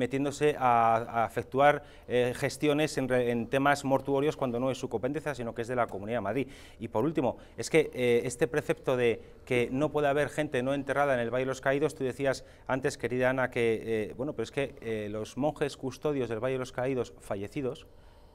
metiéndose a, efectuar eh, gestiones en, temas mortuorios cuando no es su competencia, sino que es de la Comunidad de Madrid. Y por último, es que eh, este precepto de que no puede haber gente no enterrada en el Valle de los Caídos, tú decías antes, querida Ana, que, eh, bueno, pero es que los monjes custodios del Valle de los Caídos fallecidos,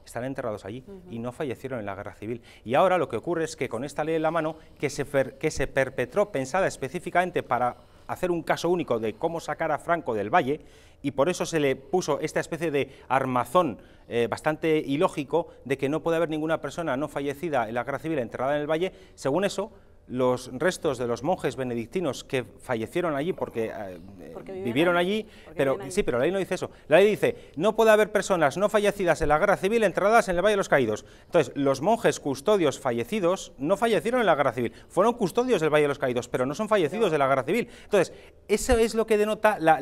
están enterrados allí y no fallecieron en la guerra civil. Y ahora lo que ocurre es que con esta ley en la mano, que se, que se perpetró pensada específicamente para hacer un caso único de cómo sacar a Franco del valle y por eso se le puso esta especie de armazón eh, bastante ilógico de que no puede haber ninguna persona no fallecida en la guerra civil enterrada en el valle. Según eso, los restos de los monjes benedictinos que fallecieron allí porque, eh, eh, vivieron allí, pero sí, pero la ley no dice eso. La ley dice, no puede haber personas no fallecidas en la guerra civil entradas en el Valle de los Caídos. Entonces, los monjes custodios fallecidos no fallecieron en la guerra civil, fueron custodios del Valle de los Caídos, pero no son fallecidos de la guerra civil. Entonces, eso es lo que denota la,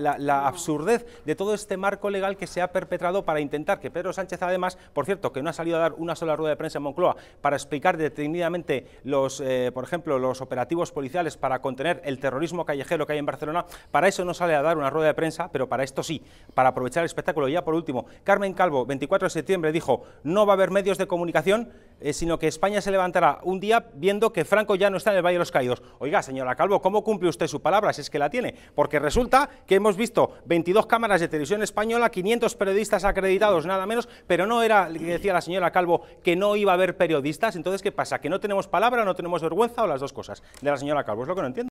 absurdez de todo este marco legal que se ha perpetrado para intentar que Pedro Sánchez, además, por cierto, que no ha salido a dar una sola rueda de prensa en Moncloa para explicar detenidamente los, eh, por ejemplo, los operativos policiales para contener el terrorismo callejero que hay en Barcelona, para eso no sale a dar una rueda de prensa, pero para esto sí, para aprovechar el espectáculo. Y ya por último, Carmen Calvo, 24 de septiembre, dijo, no va a haber medios de comunicación, eh, sino que España se levantará un día viendo que Franco ya no está en el Valle de los Caídos. Oiga, señora Calvo, ¿cómo cumple usted su palabra si es que la tiene? porque resulta que hemos visto 22 cámaras de televisión española, 500 periodistas acreditados, nada menos, pero no era, decía la señora Calvo, que no iba a haber periodistas, entonces ¿qué pasa? ¿Que no tenemos palabra, no tenemos vergüenza o las dos cosas? De la señora Calvo, es lo que no entiendo.